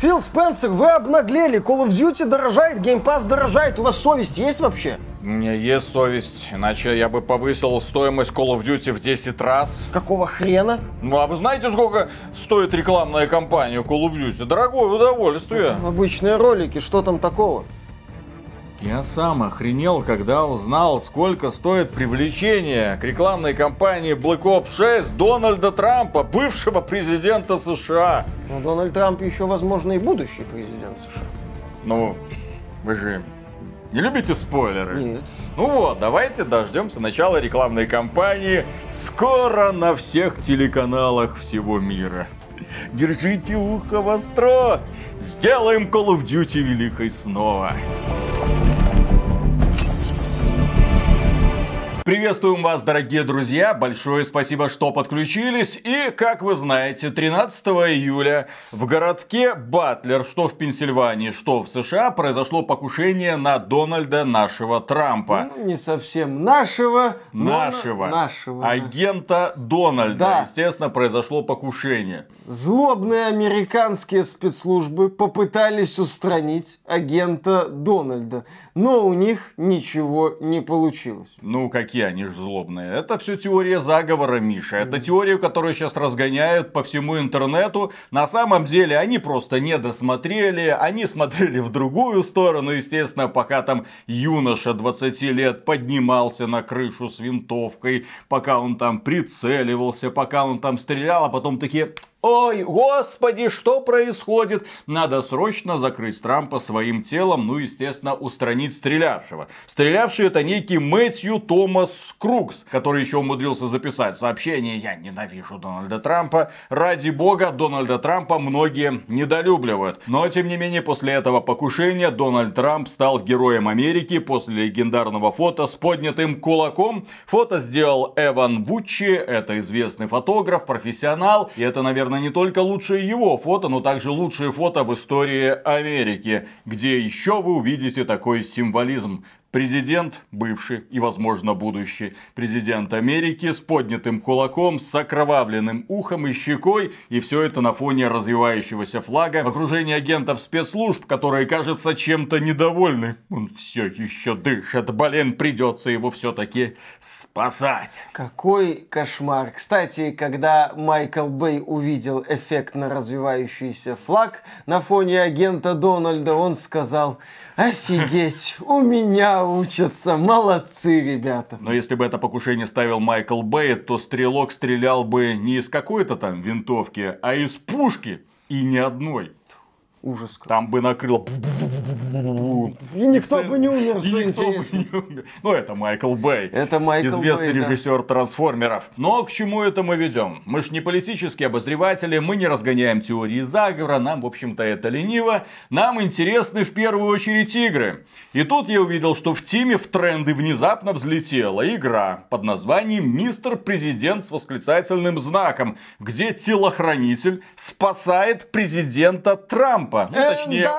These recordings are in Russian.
Фил Спенсер, вы обнаглели. Call of Duty дорожает, Game Pass дорожает. У вас совесть есть вообще? У меня есть совесть, иначе я бы повысил стоимость Call of Duty в 10 раз. Какого хрена? Ну а вы знаете, сколько стоит рекламная кампания Call of Duty? Дорогое удовольствие. Там обычные ролики, что там такого? Я сам охренел, когда узнал, сколько стоит привлечение к рекламной кампании Black Ops 6 Дональда Трампа, бывшего президента США. Но Дональд Трамп еще, возможно, и будущий президент США. Ну, вы же не любите спойлеры? Нет. Ну вот, давайте дождемся начала рекламной кампании скоро на всех телеканалах всего мира. Держите ухо востро! Сделаем Call of Duty великой снова! Приветствуем вас, дорогие друзья. Большое спасибо, что подключились. И, как вы знаете, 13 июля в городке Батлер, что в Пенсильвании, что в США, произошло покушение на Дональда нашего Трампа. Ну, не совсем нашего, нашего. нашего. Агента Дональда. Да. Естественно, произошло покушение. Злобные американские спецслужбы попытались устранить агента Дональда, но у них ничего не получилось. Ну, какие они Лукьянич злобные. Это все теория заговора, Миша. Это теорию, которую сейчас разгоняют по всему интернету. На самом деле они просто не досмотрели. Они смотрели в другую сторону. Естественно, пока там юноша 20 лет поднимался на крышу с винтовкой, пока он там прицеливался, пока он там стрелял, а потом такие, Ой, господи, что происходит? Надо срочно закрыть Трампа своим телом, ну, естественно, устранить стрелявшего. Стрелявший это некий Мэтью Томас Крукс, который еще умудрился записать сообщение «Я ненавижу Дональда Трампа». Ради бога, Дональда Трампа многие недолюбливают. Но, тем не менее, после этого покушения Дональд Трамп стал героем Америки после легендарного фото с поднятым кулаком. Фото сделал Эван Буччи, это известный фотограф, профессионал, и это, наверное, наверное, не только лучшие его фото, но также лучшие фото в истории Америки, где еще вы увидите такой символизм. Президент, бывший и, возможно, будущий президент Америки с поднятым кулаком, с окровавленным ухом и щекой, и все это на фоне развивающегося флага, окружение агентов спецслужб, которые, кажется, чем-то недовольны. Он все еще дышит, блин, придется его все-таки спасать. Какой кошмар. Кстати, когда Майкл Бэй увидел эффектно развивающийся флаг на фоне агента Дональда, он сказал... Офигеть, у меня учатся, молодцы ребята. Но если бы это покушение ставил Майкл Бэй, то стрелок стрелял бы не из какой-то там винтовки, а из пушки. И ни одной. Ужас. Там бы накрыло. И никто бы не умер, что интересно. Ну, это Майкл Бэй. Это Майкл Известный режиссер трансформеров. Но к чему это мы ведем? Мы ж не политические обозреватели, мы не разгоняем теории заговора, нам, в общем-то, это лениво. Нам интересны в первую очередь игры. И тут я увидел, что в Тиме в тренды внезапно взлетела игра под названием «Мистер Президент» с восклицательным знаком, где телохранитель спасает президента Трампа группа. Ну, точнее,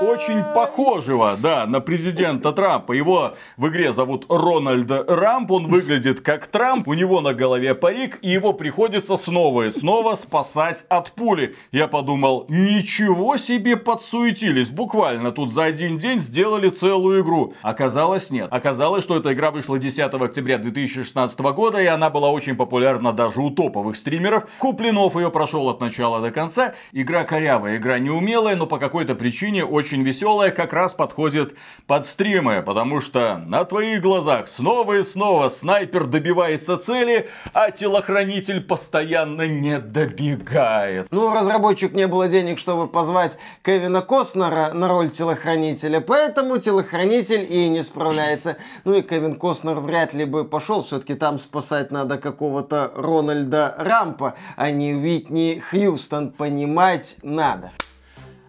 очень похожего, да, на президента Трампа. Его в игре зовут Рональд Рамп, он выглядит как Трамп, у него на голове парик, и его приходится снова и снова спасать от пули. Я подумал, ничего себе подсуетились, буквально тут за один день сделали целую игру. Оказалось нет. Оказалось, что эта игра вышла 10 октября 2016 года, и она была очень популярна даже у топовых стримеров. Куплинов ее прошел от начала до конца. Игра корявая, игра неумелая, но по какой-то причине очень очень веселая как раз подходит под стримы, потому что на твоих глазах снова и снова снайпер добивается цели, а телохранитель постоянно не добегает. Ну, разработчик не было денег, чтобы позвать Кевина Костнера на роль телохранителя, поэтому телохранитель и не справляется. Ну и Кевин Костнер вряд ли бы пошел, все-таки там спасать надо какого-то Рональда Рампа, а не Витни Хьюстон, понимать надо.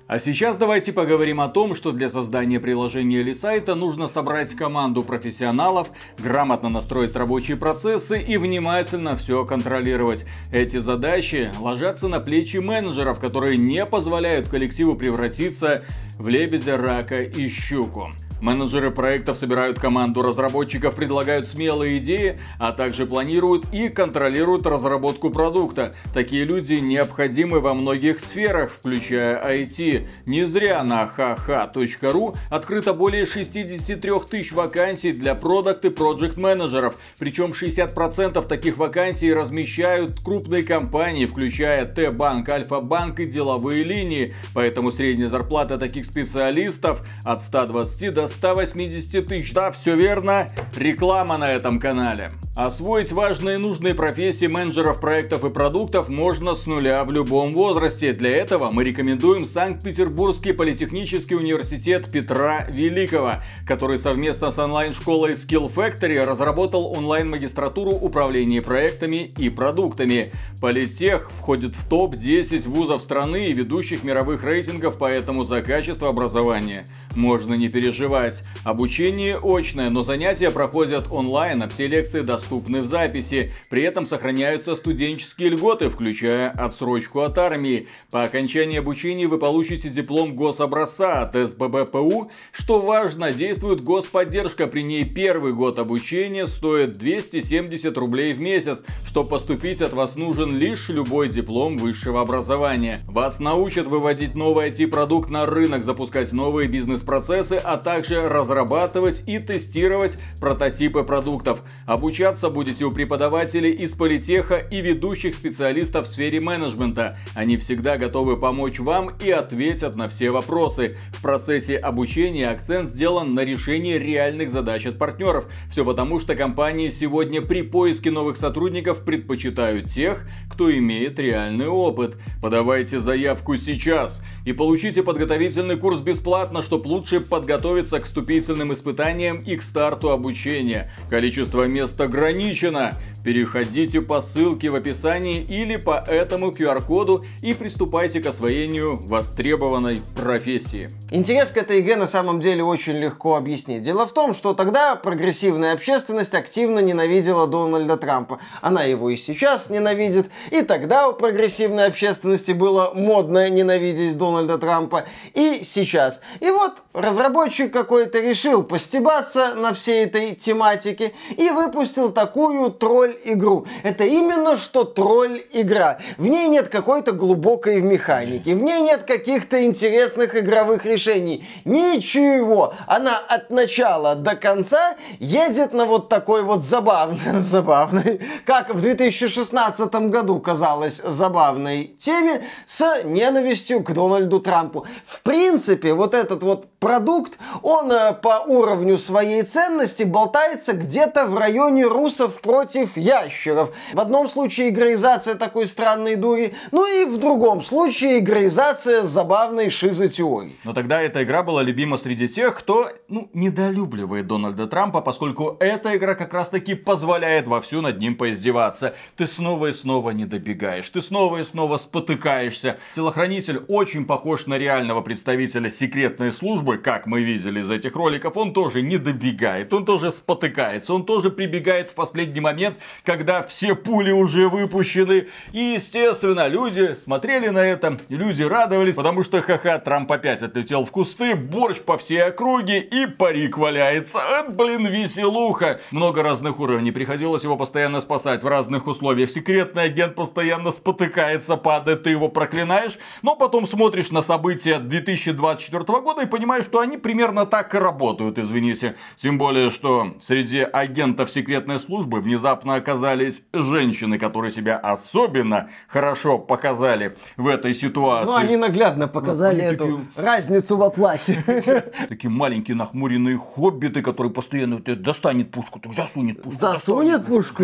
А сейчас давайте поговорим о том, что для создания приложения или сайта нужно собрать команду профессионалов, грамотно настроить рабочие процессы и внимательно все контролировать. Эти задачи ложатся на плечи менеджеров, которые не позволяют коллективу превратиться в лебедя, рака и щуку. Менеджеры проектов собирают команду разработчиков, предлагают смелые идеи, а также планируют и контролируют разработку продукта. Такие люди необходимы во многих сферах, включая IT. Не зря на haha.ru открыто более 63 тысяч вакансий для продукт и проект менеджеров. Причем 60% таких вакансий размещают крупные компании, включая Т-банк, Альфа-банк и деловые линии. Поэтому средняя зарплата таких специалистов от 120 до 180 тысяч. Да, все верно, реклама на этом канале. Освоить важные и нужные профессии менеджеров проектов и продуктов можно с нуля в любом возрасте. Для этого мы рекомендуем Санкт-Петербургский политехнический университет Петра Великого, который совместно с онлайн-школой Skill Factory разработал онлайн-магистратуру управления проектами и продуктами. Политех входит в топ-10 вузов страны и ведущих мировых рейтингов поэтому за качество образования. Можно не переживать преподавать. Обучение очное, но занятия проходят онлайн, а все лекции доступны в записи. При этом сохраняются студенческие льготы, включая отсрочку от армии. По окончании обучения вы получите диплом гособразца от СББПУ. Что важно, действует господдержка. При ней первый год обучения стоит 270 рублей в месяц. Чтобы поступить, от вас нужен лишь любой диплом высшего образования. Вас научат выводить новый IT-продукт на рынок, запускать новые бизнес-процессы, а также также разрабатывать и тестировать прототипы продуктов. Обучаться будете у преподавателей из политеха и ведущих специалистов в сфере менеджмента. Они всегда готовы помочь вам и ответят на все вопросы. В процессе обучения акцент сделан на решение реальных задач от партнеров. Все потому, что компании сегодня при поиске новых сотрудников предпочитают тех, кто имеет реальный опыт. Подавайте заявку сейчас и получите подготовительный курс бесплатно, чтобы лучше подготовиться готовятся к вступительным испытаниям и к старту обучения. Количество мест ограничено. Переходите по ссылке в описании или по этому QR-коду и приступайте к освоению востребованной профессии. Интерес к этой игре на самом деле очень легко объяснить. Дело в том, что тогда прогрессивная общественность активно ненавидела Дональда Трампа. Она его и сейчас ненавидит. И тогда у прогрессивной общественности было модно ненавидеть Дональда Трампа. И сейчас. И вот разработчик какой-то решил постебаться на всей этой тематике и выпустил такую тролль-игру. Это именно что тролль-игра. В ней нет какой-то глубокой механики, в ней нет каких-то интересных игровых решений. Ничего. Она от начала до конца едет на вот такой вот забавной, забавной, как в 2016 году казалось забавной теме, с ненавистью к Дональду Трампу. В принципе, вот этот вот продукт, он он э, по уровню своей ценности болтается где-то в районе русов против ящеров. В одном случае игроизация такой странной дури, ну и в другом случае игроизация забавной шизотеории. Но тогда эта игра была любима среди тех, кто, ну, недолюбливает Дональда Трампа, поскольку эта игра как раз-таки позволяет вовсю над ним поиздеваться. Ты снова и снова не добегаешь, ты снова и снова спотыкаешься. Телохранитель очень похож на реального представителя секретной службы, как мы видели из этих роликов, он тоже не добегает, он тоже спотыкается, он тоже прибегает в последний момент, когда все пули уже выпущены. И, естественно, люди смотрели на это, люди радовались, потому что, ха-ха, Трамп опять отлетел в кусты, борщ по всей округе и парик валяется. От, э, блин, веселуха. Много разных уровней, приходилось его постоянно спасать в разных условиях. Секретный агент постоянно спотыкается, падает, ты его проклинаешь, но потом смотришь на события 2024 года и понимаешь, что они примерно так так и работают, извините. Тем более, что среди агентов секретной службы внезапно оказались женщины, которые себя особенно хорошо показали в этой ситуации. Ну, они наглядно показали ну, эту разницу в оплате. Такие маленькие нахмуренные хоббиты, которые постоянно вот достанет пушку, засунет пушку. Засунет пушку?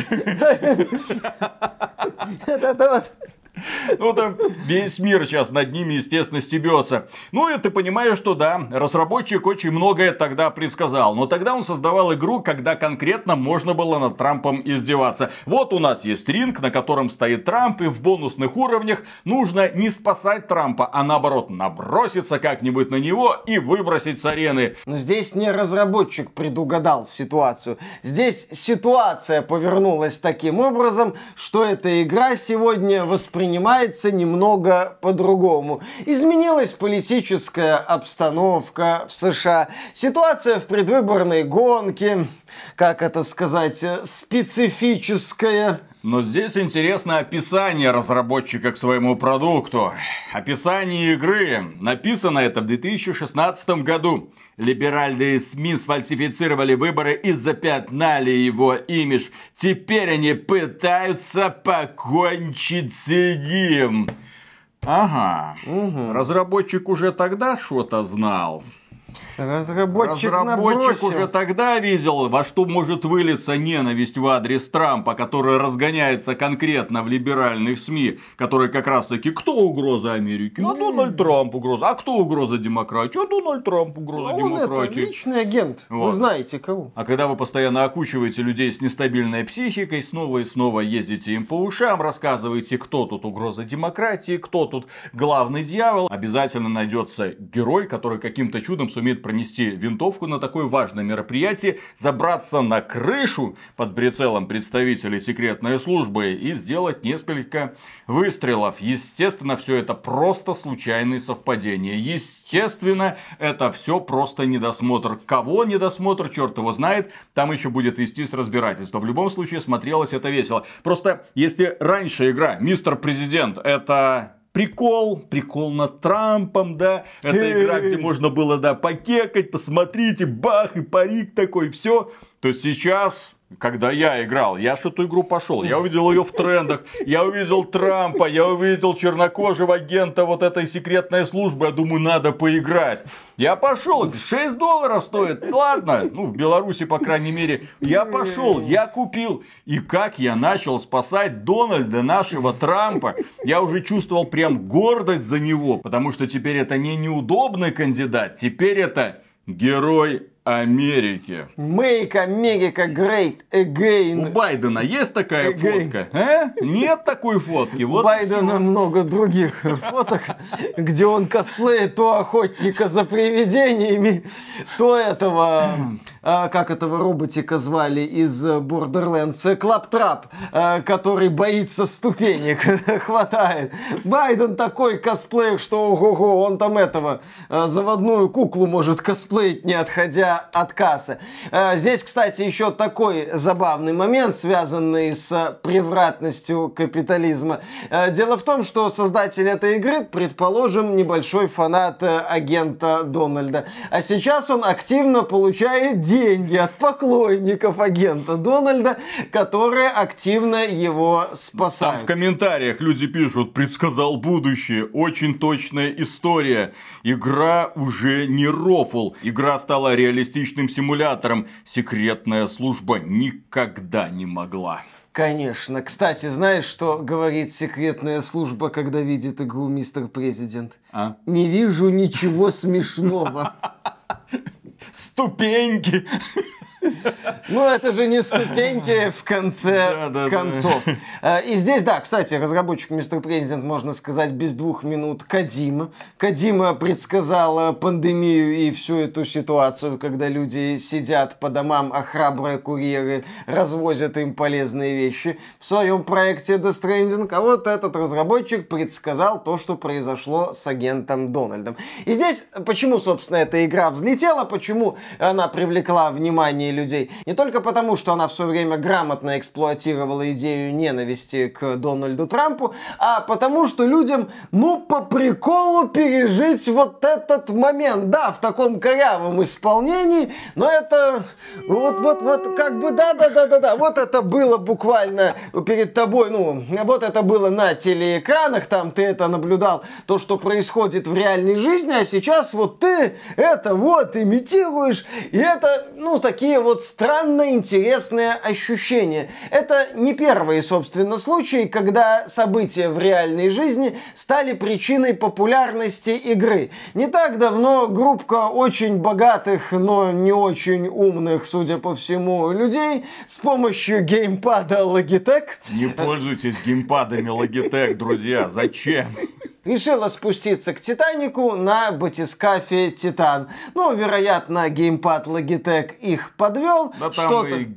Это вот ну, там весь мир сейчас над ними, естественно, стебется. Ну, и ты понимаешь, что да, разработчик очень многое тогда предсказал. Но тогда он создавал игру, когда конкретно можно было над Трампом издеваться. Вот у нас есть ринг, на котором стоит Трамп, и в бонусных уровнях нужно не спасать Трампа, а наоборот наброситься как-нибудь на него и выбросить с арены. Но здесь не разработчик предугадал ситуацию. Здесь ситуация повернулась таким образом, что эта игра сегодня воспринимается воспринимается немного по-другому. Изменилась политическая обстановка в США, ситуация в предвыборной гонке, как это сказать, специфическая. Но здесь интересно описание разработчика к своему продукту. Описание игры. Написано это в 2016 году. Либеральные СМИ сфальсифицировали выборы и запятнали его имидж. Теперь они пытаются покончить с ним. Ага. Угу. Разработчик уже тогда что-то знал. Разработчик, Разработчик уже тогда видел, во что может вылиться ненависть в адрес Трампа, которая разгоняется конкретно в либеральных СМИ, которые как раз таки, кто угроза Америки? А Дональд Трамп угроза. А кто угроза демократии? А Дональд Трамп угроза а демократии. Это личный агент. Вот. Вы знаете кого. А когда вы постоянно окучиваете людей с нестабильной психикой, снова и снова ездите им по ушам, рассказываете, кто тут угроза демократии, кто тут главный дьявол, обязательно найдется герой, который каким-то чудом сумеет пронести винтовку на такое важное мероприятие, забраться на крышу под прицелом представителей секретной службы и сделать несколько выстрелов. Естественно, все это просто случайные совпадения. Естественно, это все просто недосмотр. Кого недосмотр, черт его знает, там еще будет вестись разбирательство. В любом случае, смотрелось это весело. Просто, если раньше игра «Мистер Президент» это прикол, прикол над Трампом, да, это игра, где можно было, да, покекать, посмотрите, бах, и парик такой, все. То сейчас когда я играл, я же эту игру пошел, я увидел ее в трендах, я увидел Трампа, я увидел чернокожего агента вот этой секретной службы, я думаю, надо поиграть. Я пошел, 6 долларов стоит, ладно, ну в Беларуси, по крайней мере, я пошел, я купил. И как я начал спасать Дональда, нашего Трампа, я уже чувствовал прям гордость за него, потому что теперь это не неудобный кандидат, теперь это герой Америки. Make America great again. У Байдена есть такая again. фотка? А? Нет такой фотки. Вот У Байдена все. много других фоток, где он косплеит то охотника за привидениями, то этого а, как этого роботика звали из э, Borderlands, э, Клаптрап, э, который боится ступенек, хватает. Байден такой косплей, что ого-го, он там этого, заводную куклу может косплеить, не отходя от кассы. Здесь, кстати, еще такой забавный момент, связанный с превратностью капитализма. Дело в том, что создатель этой игры, предположим, небольшой фанат агента Дональда. А сейчас он активно получает деньги от поклонников агента Дональда, которые активно его спасают. Там в комментариях люди пишут, предсказал будущее, очень точная история. Игра уже не рофл, игра стала реалистичным симулятором. Секретная служба никогда не могла. Конечно. Кстати, знаешь, что говорит секретная служба, когда видит игру мистер президент? А? Не вижу ничего смешного. ступеньки. Ну, это же не ступеньки в конце концов. Э, и здесь, да, кстати, разработчик Мистер Президент, можно сказать, без двух минут Кадима. Кадима э, предсказала э, пандемию и всю эту ситуацию, когда люди сидят по домам, а храбрые курьеры развозят им полезные вещи. В своем проекте The Stranding, а вот этот разработчик предсказал то, что произошло с агентом Дональдом. И здесь, почему, собственно, эта игра взлетела, почему она привлекла внимание людей. Не только потому, что она все время грамотно эксплуатировала идею ненависти к Дональду Трампу, а потому, что людям, ну, по приколу пережить вот этот момент. Да, в таком корявом исполнении, но это вот-вот-вот как бы да-да-да-да-да, вот это было буквально перед тобой, ну, вот это было на телеэкранах, там ты это наблюдал, то, что происходит в реальной жизни, а сейчас вот ты это вот имитируешь, и это, ну, такие вот странное интересное ощущение. Это не первые, собственно, случаи, когда события в реальной жизни стали причиной популярности игры. Не так давно группа очень богатых, но не очень умных, судя по всему, людей с помощью геймпада Logitech... Не э, пользуйтесь геймпадами Logitech, друзья, зачем? решила спуститься к Титанику на батискафе Титан. Ну, вероятно, геймпад Logitech их подвел. Да что-то... И...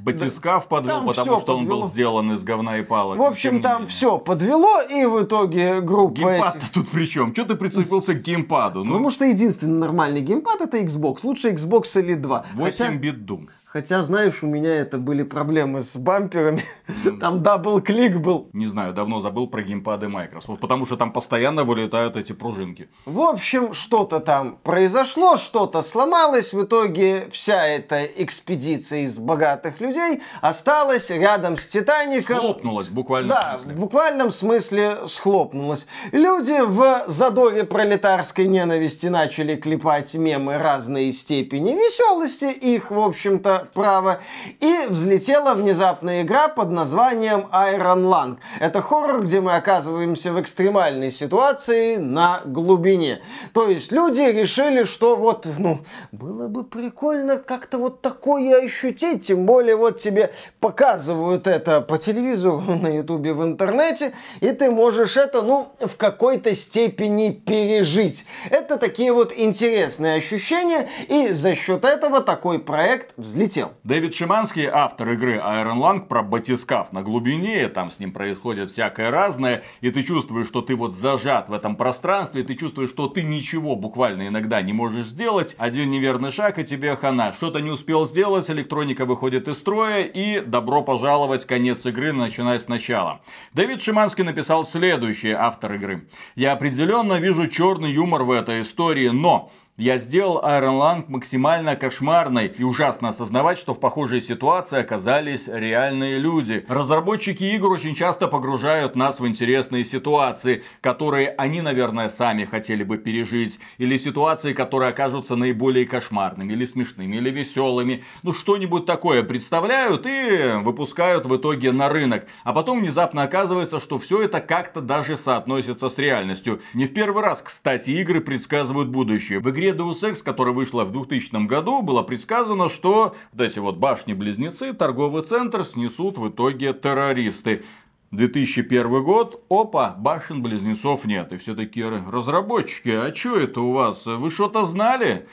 Батискаф да, подвел, потому что подвело. он был сделан из говна и палок. В общем, там все подвело, и в итоге группа... Геймпад-то этих... тут при чем? Что ты прицепился к геймпаду? Ну? Потому что единственный нормальный геймпад это Xbox. Лучше Xbox или 2. 8 Хотя... бит Doom. Хотя, знаешь, у меня это были проблемы с бамперами. Mm. Там дабл-клик был. Не знаю, давно забыл про геймпады Microsoft, потому что там постоянно вылетают эти пружинки. В общем, что-то там произошло, что-то сломалось. В итоге вся эта экспедиция из богатых людей осталась рядом с Титаником. Схлопнулась буквально. Да, в буквальном смысле схлопнулась. Люди в задоре пролетарской ненависти начали клепать мемы разной степени веселости. Их, в общем-то, право, и взлетела внезапная игра под названием Iron Lung. Это хоррор, где мы оказываемся в экстремальной ситуации на глубине. То есть люди решили, что вот, ну, было бы прикольно как-то вот такое ощутить, тем более вот тебе показывают это по телевизору, на ютубе, в интернете, и ты можешь это, ну, в какой-то степени пережить. Это такие вот интересные ощущения, и за счет этого такой проект взлетел улетел. Дэвид Шиманский, автор игры Iron Lung про батискаф на глубине, там с ним происходит всякое разное, и ты чувствуешь, что ты вот зажат в этом пространстве, ты чувствуешь, что ты ничего буквально иногда не можешь сделать, один неверный шаг и тебе хана. Что-то не успел сделать, электроника выходит из строя, и добро пожаловать, конец игры, начиная с начала. Дэвид Шиманский написал следующее, автор игры. Я определенно вижу черный юмор в этой истории, но я сделал Iron Lung максимально кошмарной и ужасно осознавать, что в похожей ситуации оказались реальные люди. Разработчики игр очень часто погружают нас в интересные ситуации, которые они, наверное, сами хотели бы пережить. Или ситуации, которые окажутся наиболее кошмарными, или смешными, или веселыми. Ну, что-нибудь такое представляют и выпускают в итоге на рынок. А потом внезапно оказывается, что все это как-то даже соотносится с реальностью. Не в первый раз, кстати, игры предсказывают будущее. В игре игре Deus Ex, которая вышла в 2000 году, было предсказано, что вот эти вот башни-близнецы, торговый центр снесут в итоге террористы. 2001 год, опа, башен-близнецов нет. И все такие разработчики, а что это у вас? Вы что-то знали?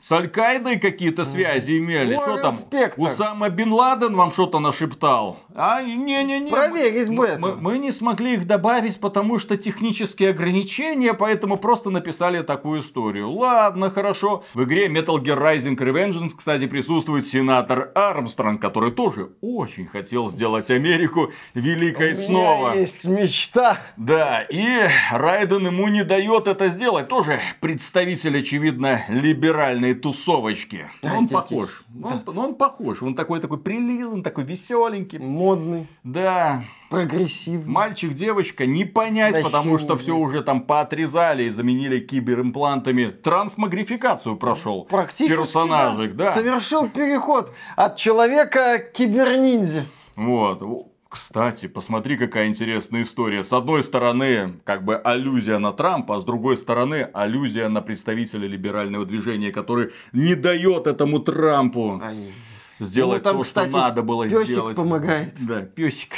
С Аль-Каидой какие-то связи имели? Что там? У Усама Бен Ладен вам что-то нашептал? А, не-не-не. Проверь бы это. мы, мы не смогли их добавить, потому что технические ограничения, поэтому просто написали такую историю. Ладно, хорошо. В игре Metal Gear Rising Revengeance, кстати, присутствует сенатор Армстронг, который тоже очень хотел сделать Америку великой У снова. Меня есть мечта. Да, и Райден ему не дает это сделать. Тоже представитель, очевидно, либеральной школьные тусовочки. Да, он детский. похож. Он, да. он похож. Он такой такой прилизан, такой веселенький. Модный. Да. Прогрессивный. Мальчик, девочка, не понять, да потому что все уже там поотрезали и заменили киберимплантами. Трансмагрификацию прошел. Практически. Персонажик, да. да. Совершил переход от человека к киберниндзе. Вот. Кстати, посмотри, какая интересная история. С одной стороны, как бы аллюзия на Трампа, а с другой стороны, аллюзия на представителя либерального движения, который не дает этому Трампу. Ай сделать ну, там, то, кстати, что надо было пёсик сделать. помогает. Да, песик.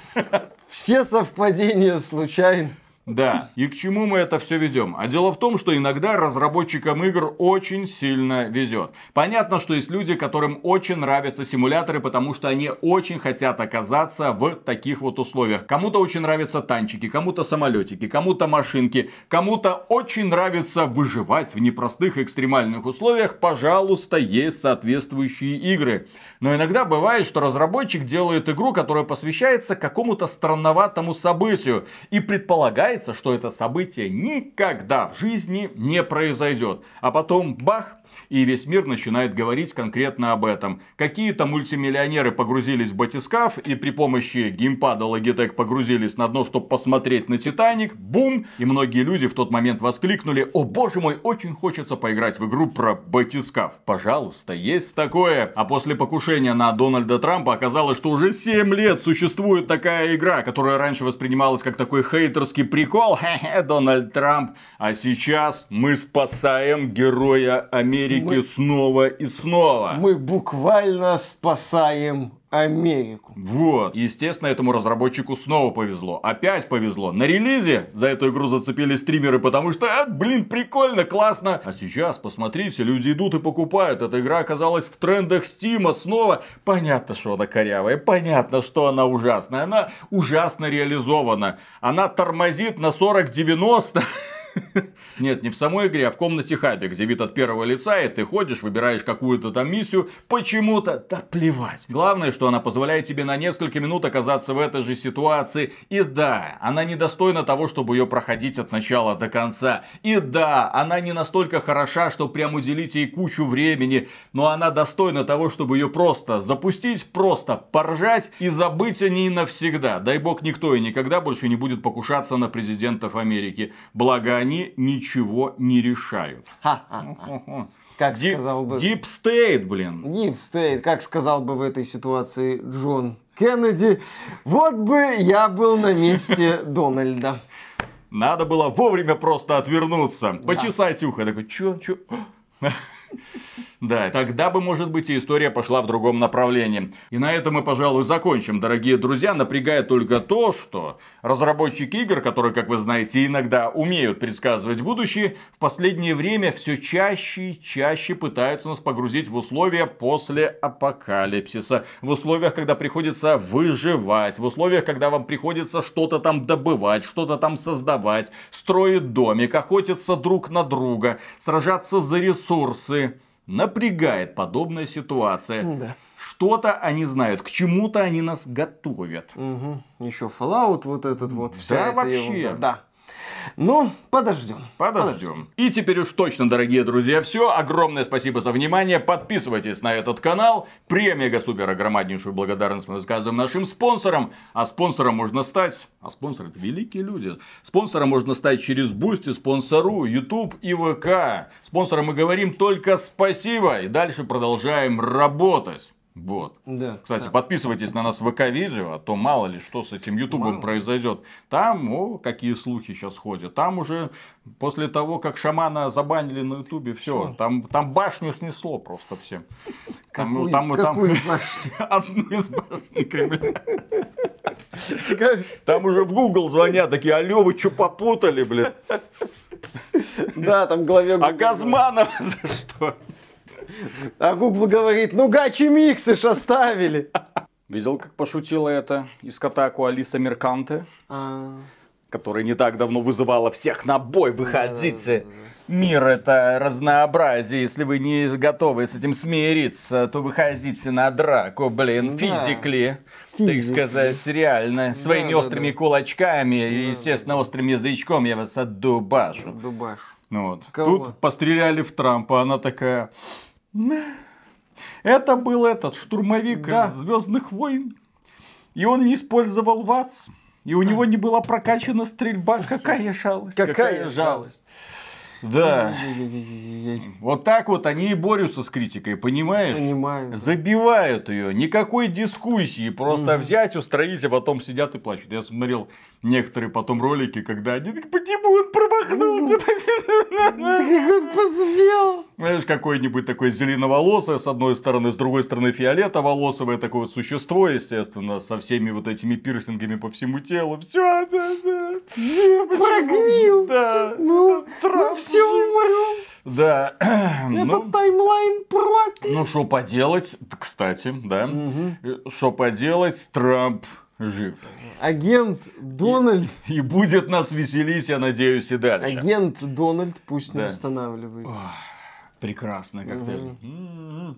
Все совпадения случайны. Да, и к чему мы это все ведем? А дело в том, что иногда разработчикам игр очень сильно везет. Понятно, что есть люди, которым очень нравятся симуляторы, потому что они очень хотят оказаться в таких вот условиях. Кому-то очень нравятся танчики, кому-то самолетики, кому-то машинки, кому-то очень нравится выживать в непростых экстремальных условиях. Пожалуйста, есть соответствующие игры. Но иногда бывает, что разработчик делает игру, которая посвящается какому-то странноватому событию и предполагает, ожидается, что это событие никогда в жизни не произойдет. А потом бах, и весь мир начинает говорить конкретно об этом. Какие-то мультимиллионеры погрузились в батискаф и при помощи геймпада Logitech погрузились на дно, чтобы посмотреть на Титаник. Бум! И многие люди в тот момент воскликнули, о боже мой, очень хочется поиграть в игру про батискаф. Пожалуйста, есть такое. А после покушения на Дональда Трампа оказалось, что уже 7 лет существует такая игра, которая раньше воспринималась как такой хейтерский прикол прикол, хе-хе, Дональд Трамп. А сейчас мы спасаем героя Америки мы... снова и снова. Мы буквально спасаем Америку. Вот. Естественно, этому разработчику снова повезло. Опять повезло. На релизе за эту игру зацепили стримеры, потому что, а, блин, прикольно, классно. А сейчас, посмотрите, люди идут и покупают. Эта игра оказалась в трендах Стима снова. Понятно, что она корявая. Понятно, что она ужасная. Она ужасно реализована. Она тормозит на 40-90. Нет, не в самой игре, а в комнате хаби, где вид от первого лица, и ты ходишь, выбираешь какую-то там миссию, почему-то, да плевать. Главное, что она позволяет тебе на несколько минут оказаться в этой же ситуации. И да, она недостойна того, чтобы ее проходить от начала до конца. И да, она не настолько хороша, что прям уделить ей кучу времени, но она достойна того, чтобы ее просто запустить, просто поржать и забыть о ней навсегда. Дай бог никто и никогда больше не будет покушаться на президентов Америки. Благо стране ничего не решают. Как Deep, сказал бы... Deep State, блин. Deep State, как сказал бы в этой ситуации Джон Кеннеди. Вот бы я был на месте Дональда. Надо было вовремя просто отвернуться. Почесать ухо. Такой, чё, чё? Да, тогда бы, может быть, и история пошла в другом направлении. И на этом мы, пожалуй, закончим, дорогие друзья, Напрягает только то, что разработчики игр, которые, как вы знаете, иногда умеют предсказывать будущее, в последнее время все чаще и чаще пытаются нас погрузить в условия после апокалипсиса, в условиях, когда приходится выживать, в условиях, когда вам приходится что-то там добывать, что-то там создавать, строить домик, охотиться друг на друга, сражаться за ресурсы напрягает подобная ситуация. Да. Что-то они знают, к чему-то они нас готовят. Угу. Еще Fallout вот этот вот. Да, вся вообще. Его... Да. Ну, подождем. Подождем. И теперь уж точно, дорогие друзья, все. Огромное спасибо за внимание. Подписывайтесь на этот канал. Премега супер огромнейшую благодарность мы высказываем нашим спонсорам. А спонсором можно стать... А спонсоры это великие люди. Спонсором можно стать через Бусти, спонсору, YouTube и ВК. Спонсорам мы говорим только спасибо. И дальше продолжаем работать. Вот. Да, Кстати, да. подписывайтесь на нас в ВК-видео, а то мало ли что с этим Ютубом произойдет. Там, о, какие слухи сейчас ходят. Там уже после того, как шамана забанили на Ютубе, все, там, там башню снесло просто всем. Какую, там, какую там... башню? Одну из башней Кремля. Там уже в Google звонят, такие, алё, вы что попутали, блин? Да, там главе А Газманов за что? А Google говорит, ну гачи миксы ж оставили. Видел, как пошутила это из Катаку Алиса Мерканте? А. Которая не так давно вызывала всех на бой, выходите. Мир это разнообразие, если вы не готовы с этим смириться, то выходите на драку, блин, физикли. Так сказать, реально, своими острыми кулачками и, естественно, острым язычком я вас отдубашу. Дубаш. Вот. Кого? Тут постреляли в Трампа, она такая... Это был этот штурмовик да. Звездных войн. И он не использовал ВАЦ. И у него не была прокачана стрельба. Какая жалость. Какая, какая жалость. жалость. Да. Вот так вот они и борются с критикой, понимаешь? Понимаю. Забивают ее. Никакой дискуссии. Просто взять, устроить, а потом сидят и плачут. Я смотрел некоторые потом ролики, когда они так, почему он промахнулся? Как он позвел? Знаешь, какой-нибудь такой зеленоволосое с одной стороны, с другой стороны фиолетоволосовое такое вот существо, естественно, со всеми вот этими пирсингами по всему телу. Все, да, да. Прогнил. Да. Ну, все все умрем. Да. Этот ну, таймлайн проклят. Ну, что поделать, кстати, да. Э, что угу. поделать, Трамп жив. Агент Дональд. И, и будет нас веселить, я надеюсь, и дальше. Агент Дональд пусть да. не останавливается. Прекрасный коктейль. Угу.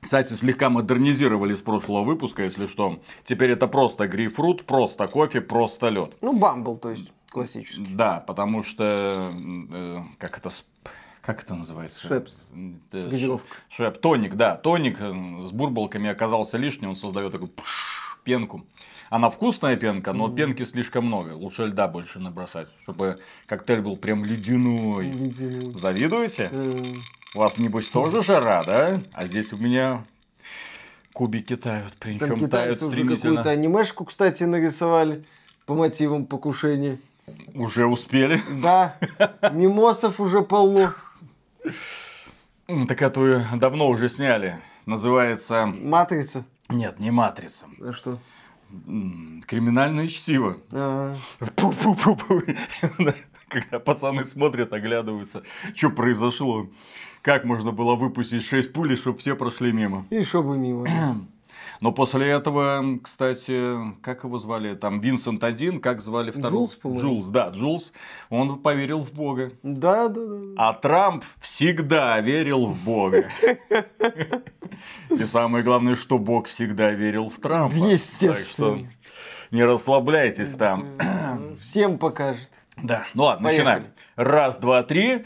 Кстати, слегка модернизировали с прошлого выпуска, если что. Теперь это просто грейпфрут, просто кофе, просто лед. Ну, бамбл, то есть. Классический. Да, потому что, э, как это как это называется? Швепс. Газировка. Швеп. Тоник, да. Тоник э, с бурбалками оказался лишним, Он создает такую пш, пенку. Она вкусная пенка, но mm. пенки слишком много. Лучше льда больше набросать, чтобы коктейль был прям ледяной. ледяной. Завидуете? Mm. У вас, небось, тоже жара, да? А здесь у меня кубики тают, причем тают стремительно. какую-то анимешку, кстати, нарисовали по мотивам покушения. Уже успели? Да, мимосов уже полно. Такую давно уже сняли. Называется... Матрица? Нет, не Матрица. А что? Криминальное чтиво. А -а Когда пацаны смотрят, оглядываются, что произошло. Как можно было выпустить шесть пулей, чтобы все прошли мимо? И чтобы мимо. Но после этого, кстати, как его звали? Там Винсент один, как звали второго? Джулс, по-моему. Джулс, да, Джулс. Он поверил в Бога. Да, да, да. А Трамп всегда верил в Бога. И самое главное, что Бог всегда верил в Трампа. Естественно. Не расслабляйтесь там. Всем покажет. Да, ну ладно, Поехали. начинаем. Раз, два, три.